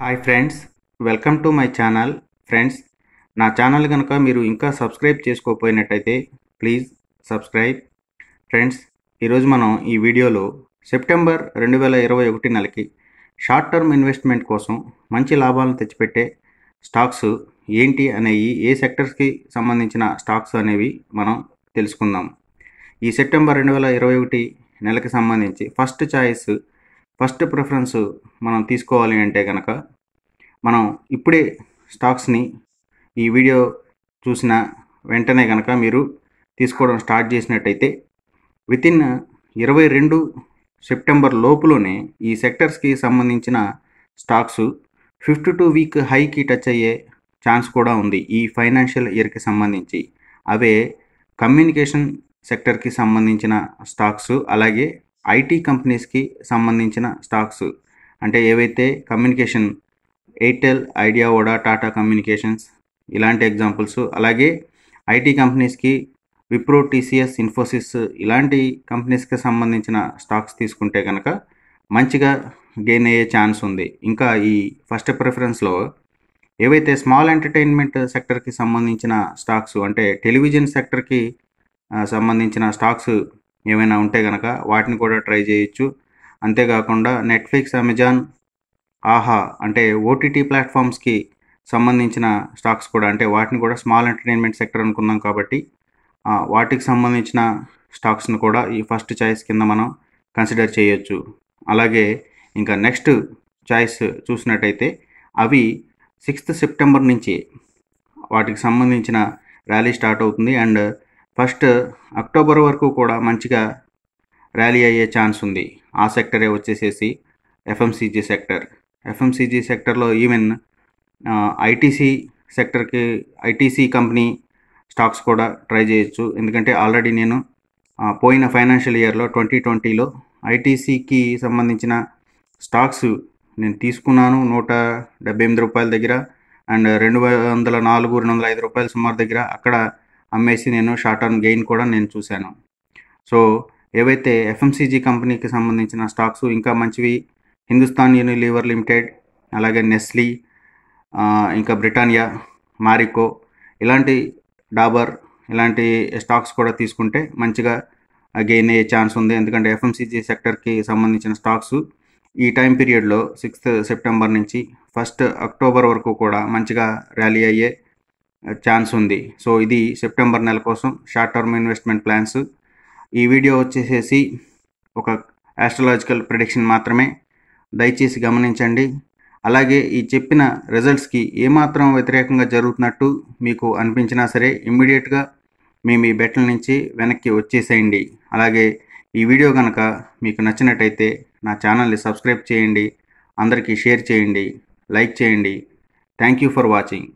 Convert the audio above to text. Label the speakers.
Speaker 1: hi friends welcome to my channel friends నా channel కనుక మీరు ఇంకా సబ్స్క్రైబ్ చేసుకోకపోయినట్టయితే ప్లీజ్ సబ్స్క్రైబ్ ఫ్రెండ్స్ ఈరోజు మనం ఈ వీడియోలో సెప్టెంబర్ రెండు వేల ఇరవై ఒకటి నెలకి షార్ట్ టర్మ్ ఇన్వెస్ట్మెంట్ కోసం మంచి లాభాలను తెచ్చిపెట్టే స్టాక్స్ ఏంటి అనేవి ఏ సెక్టర్స్కి సంబంధించిన స్టాక్స్ అనేవి మనం తెలుసుకుందాం ఈ సెప్టెంబర్ రెండు వేల ఇరవై ఒకటి నెలకి సంబంధించి ఫస్ట్ ఛాయిస్ ఫస్ట్ ప్రిఫరెన్స్ మనం తీసుకోవాలి అంటే కనుక మనం ఇప్పుడే స్టాక్స్ని ఈ వీడియో చూసిన వెంటనే కనుక మీరు తీసుకోవడం స్టార్ట్ చేసినట్టయితే వితిన్ ఇరవై రెండు సెప్టెంబర్ లోపులోనే ఈ సెక్టర్స్కి సంబంధించిన స్టాక్స్ ఫిఫ్టీ టూ వీక్ హైకి టచ్ అయ్యే ఛాన్స్ కూడా ఉంది ఈ ఫైనాన్షియల్ ఇయర్కి సంబంధించి అవే కమ్యూనికేషన్ సెక్టర్కి సంబంధించిన స్టాక్స్ అలాగే ఐటీ కంపెనీస్కి సంబంధించిన స్టాక్స్ అంటే ఏవైతే కమ్యూనికేషన్ ఎయిర్టెల్ ఐడియా ఓడా టాటా కమ్యూనికేషన్స్ ఇలాంటి ఎగ్జాంపుల్స్ అలాగే ఐటీ కంపెనీస్కి విప్రో టీసీఎస్ ఇన్ఫోసిస్ ఇలాంటి కంపెనీస్కి సంబంధించిన స్టాక్స్ తీసుకుంటే కనుక మంచిగా గెయిన్ అయ్యే ఛాన్స్ ఉంది ఇంకా ఈ ఫస్ట్ ప్రిఫరెన్స్లో ఏవైతే స్మాల్ ఎంటర్టైన్మెంట్ సెక్టర్కి సంబంధించిన స్టాక్స్ అంటే టెలివిజన్ సెక్టర్కి సంబంధించిన స్టాక్స్ ఏమైనా ఉంటే కనుక వాటిని కూడా ట్రై చేయొచ్చు అంతేకాకుండా నెట్ఫ్లిక్స్ అమెజాన్ ఆహా అంటే ఓటీటీ ప్లాట్ఫామ్స్కి సంబంధించిన స్టాక్స్ కూడా అంటే వాటిని కూడా స్మాల్ ఎంటర్టైన్మెంట్ సెక్టర్ అనుకుందాం కాబట్టి వాటికి సంబంధించిన స్టాక్స్ను కూడా ఈ ఫస్ట్ చాయిస్ కింద మనం కన్సిడర్ చేయొచ్చు అలాగే ఇంకా నెక్స్ట్ చాయిస్ చూసినట్టయితే అవి సిక్స్త్ సెప్టెంబర్ నుంచి వాటికి సంబంధించిన ర్యాలీ స్టార్ట్ అవుతుంది అండ్ ఫస్ట్ అక్టోబర్ వరకు కూడా మంచిగా ర్యాలీ అయ్యే ఛాన్స్ ఉంది ఆ సెక్టరే వచ్చేసేసి ఎఫ్ఎంసీజీ సెక్టర్ ఎఫ్ఎంసీజీ సెక్టర్లో ఈవెన్ ఐటీసీ సెక్టర్కి ఐటీసీ కంపెనీ స్టాక్స్ కూడా ట్రై చేయొచ్చు ఎందుకంటే ఆల్రెడీ నేను పోయిన ఫైనాన్షియల్ ఇయర్లో ట్వంటీ ట్వంటీలో ఐటీసీకి సంబంధించిన స్టాక్స్ నేను తీసుకున్నాను నూట డెబ్బై ఎనిమిది రూపాయల దగ్గర అండ్ రెండు వందల నాలుగు రెండు వందల ఐదు రూపాయల సుమారు దగ్గర అక్కడ అమ్మేసి నేను షార్ట్ టర్మ్ గెయిన్ కూడా నేను చూశాను సో ఏవైతే ఎఫ్ఎంసీజీ కంపెనీకి సంబంధించిన స్టాక్స్ ఇంకా మంచివి హిందుస్థాన్ యూనిలీవర్ లిమిటెడ్ అలాగే నెస్లీ ఇంకా బ్రిటానియా మారికో ఇలాంటి డాబర్ ఇలాంటి స్టాక్స్ కూడా తీసుకుంటే మంచిగా గెయిన్ అయ్యే ఛాన్స్ ఉంది ఎందుకంటే ఎఫ్ఎంసీజీ సెక్టర్కి సంబంధించిన స్టాక్స్ ఈ టైం పీరియడ్లో సిక్స్త్ సెప్టెంబర్ నుంచి ఫస్ట్ అక్టోబర్ వరకు కూడా మంచిగా ర్యాలీ అయ్యే ఛాన్స్ ఉంది సో ఇది సెప్టెంబర్ నెల కోసం షార్ట్ టర్మ్ ఇన్వెస్ట్మెంట్ ప్లాన్స్ ఈ వీడియో వచ్చేసేసి ఒక ఆస్ట్రలాజికల్ ప్రిడిక్షన్ మాత్రమే దయచేసి గమనించండి అలాగే ఈ చెప్పిన రిజల్ట్స్కి ఏమాత్రం వ్యతిరేకంగా జరుగుతున్నట్టు మీకు అనిపించినా సరే ఇమ్మీడియట్గా మీ మీ బెట్ల నుంచి వెనక్కి వచ్చేసేయండి అలాగే ఈ వీడియో కనుక మీకు నచ్చినట్టయితే నా ఛానల్ని సబ్స్క్రైబ్ చేయండి అందరికీ షేర్ చేయండి లైక్ చేయండి థ్యాంక్ యూ ఫర్ వాచింగ్